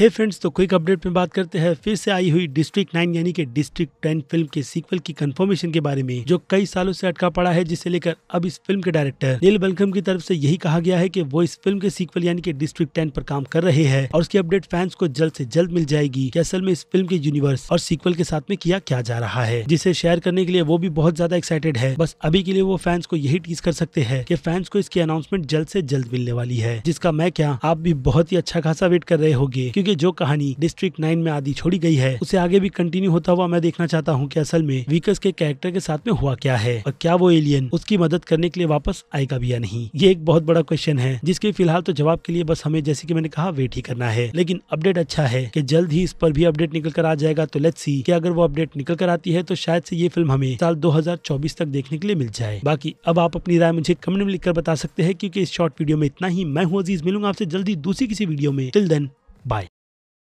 हे hey friends तो quick update में बात करते हैं फिर से आई हुई डिस्ट्रिक्ट नाइन यानी कि डिस्ट्रिक्ट टेन फिल्म के सीक्वल की कंफर्मेशन के बारे में जो कई सालों से अटका पड़ा है जिसे लेकर अब इस फिल्म के डायरेक्टर नील बलकम की तरफ से यही कहा गया है कि वो इस फिल्म के सीक्वल यानी कि डिस्ट्रिक्ट टेन पर काम कर रहे हैं और उसकी अपडेट फैंस को जल्द ऐसी जल्द मिल जाएगी की असल में इस फिल्म के यूनिवर्स और सीक्वल के साथ में किया क्या जा रहा है जिसे शेयर करने के लिए वो भी बहुत ज्यादा एक्साइटेड है बस अभी के लिए वो फैंस को यही टीज कर सकते हैं की फैंस को इसकी अनाउंसमेंट जल्द ऐसी जल्द मिलने वाली है जिसका मैं क्या आप भी बहुत ही अच्छा खासा वेट कर रहे होगी क्यूँकी क्योंकि जो कहानी डिस्ट्रिक्ट नाइन में आदि छोड़ी गई है उसे आगे भी कंटिन्यू होता हुआ मैं देखना चाहता हूँ की असल में विकस के कैरेक्टर के साथ में हुआ क्या है और क्या वो एलियन उसकी मदद करने के लिए वापस आएगा भी या नहीं ये एक बहुत बड़ा क्वेश्चन है जिसके फिलहाल तो जवाब के लिए बस हमें जैसे की मैंने कहा वेट ही करना है लेकिन अपडेट अच्छा है की जल्द ही इस पर भी अपडेट निकल कर आ जाएगा तो लेट्स सी कि अगर वो अपडेट निकल कर आती है तो शायद से ये फिल्म हमें साल दो तक देखने के लिए मिल जाए बाकी अब आप अपनी राय मुझे कमेंट में लिखकर बता सकते हैं क्योंकि इस शॉर्ट वीडियो में इतना ही मैं हूं अजीज मिलूंगा आपसे जल्दी दूसरी किसी वीडियो में टिल देन बाय